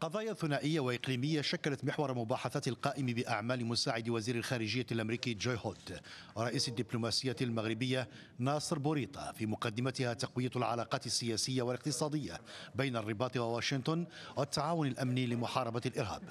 قضايا ثنائية وإقليمية شكلت محور مباحثات القائم بأعمال مساعد وزير الخارجية الأمريكي جوي هود ورئيس الدبلوماسية المغربية ناصر بوريطة في مقدمتها تقوية العلاقات السياسية والاقتصادية بين الرباط وواشنطن والتعاون الأمني لمحاربة الإرهاب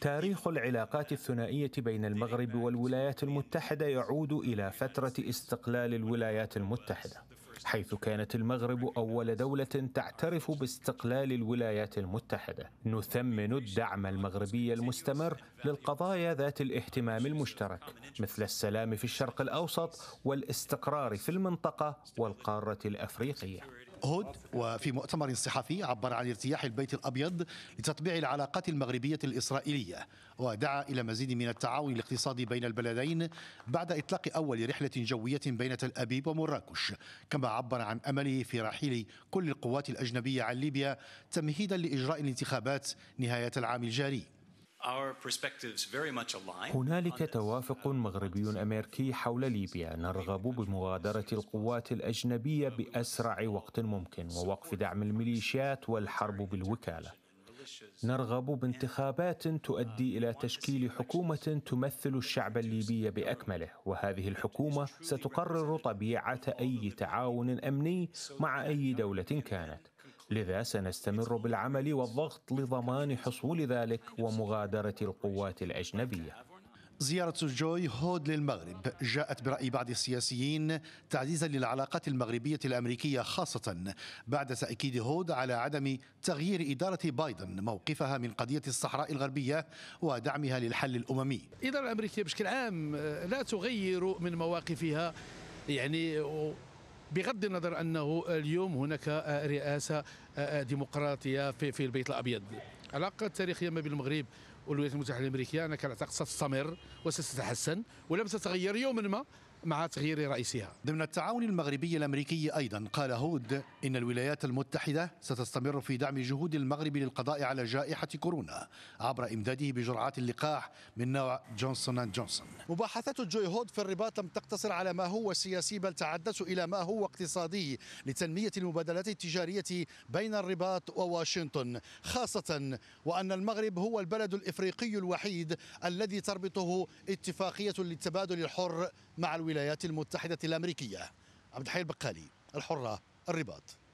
تاريخ العلاقات الثنائية بين المغرب والولايات المتحدة يعود إلى فترة استقلال الولايات المتحدة حيث كانت المغرب أول دولة تعترف باستقلال الولايات المتحدة نثمن الدعم المغربي المستمر للقضايا ذات الاهتمام المشترك مثل السلام في الشرق الأوسط والاستقرار في المنطقة والقارة الأفريقية هود وفي مؤتمر صحفي عبر عن ارتياح البيت الأبيض لتطبيع العلاقات المغربية الإسرائيلية ودعا إلى مزيد من التعاون الاقتصادي بين البلدين بعد إطلاق أول رحلة جوية بين تل أبيب ومراكش كما عبر عن أمله في رحيل كل القوات الأجنبية عن ليبيا تمهيدا لإجراء الانتخابات نهاية العام الجاري هنالك توافق مغربي امريكي حول ليبيا نرغب بمغادره القوات الاجنبيه باسرع وقت ممكن ووقف دعم الميليشيات والحرب بالوكاله نرغب بانتخابات تؤدي الى تشكيل حكومه تمثل الشعب الليبي باكمله وهذه الحكومه ستقرر طبيعه اي تعاون امني مع اي دوله كانت لذا سنستمر بالعمل والضغط لضمان حصول ذلك ومغادرة القوات الأجنبية زيارة جوي هود للمغرب جاءت برأي بعض السياسيين تعزيزا للعلاقات المغربية الأمريكية خاصة بعد تأكيد هود على عدم تغيير إدارة بايدن موقفها من قضية الصحراء الغربية ودعمها للحل الأممي الإدارة الأمريكية بشكل عام آه، لا تغير من مواقفها يعني بغض النظر انه اليوم هناك رئاسه ديمقراطيه في في البيت الابيض العلاقه التاريخيه ما بين المغرب والولايات المتحده الامريكيه انا كنعتقد ستستمر وستتحسن ولم تتغير يوما ما مع تغيير رئيسها ضمن التعاون المغربي الامريكي ايضا قال هود ان الولايات المتحده ستستمر في دعم جهود المغرب للقضاء على جائحه كورونا عبر امداده بجرعات اللقاح من نوع جونسون اند جونسون مباحثات جوي هود في الرباط لم تقتصر على ما هو سياسي بل تعدت الى ما هو اقتصادي لتنميه المبادلات التجاريه بين الرباط وواشنطن خاصه وان المغرب هو البلد الافريقي الوحيد الذي تربطه اتفاقيه للتبادل الحر مع الولايات الولايات المتحدة الأمريكية عبد الحي البقالي الحرة الرباط